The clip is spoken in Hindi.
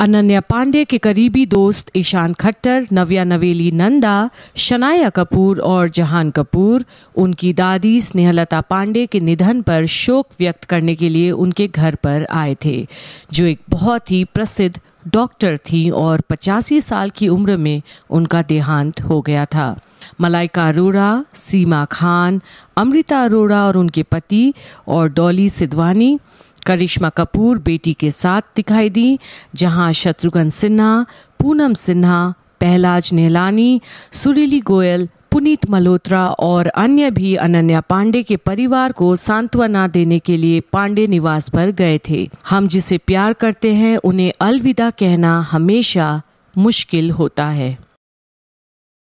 अनन्या पांडे के करीबी दोस्त ईशान खट्टर नव्या नवेली नंदा शनाया कपूर और जहान कपूर उनकी दादी स्नेहलता पांडे के निधन पर शोक व्यक्त करने के लिए उनके घर पर आए थे जो एक बहुत ही प्रसिद्ध डॉक्टर थी और पचासी साल की उम्र में उनका देहांत हो गया था मलाइका अरोड़ा सीमा खान अमृता अरोड़ा और उनके पति और डॉली सिद्वानी करिश्मा कपूर बेटी के साथ दिखाई दी जहां शत्रुघ्न सिन्हा पूनम सिन्हा पहलाज नेहलानी सुरीली गोयल पुनीत मल्होत्रा और अन्य भी अनन्या पांडे के परिवार को सांत्वना देने के लिए पांडे निवास पर गए थे हम जिसे प्यार करते हैं उन्हें अलविदा कहना हमेशा मुश्किल होता है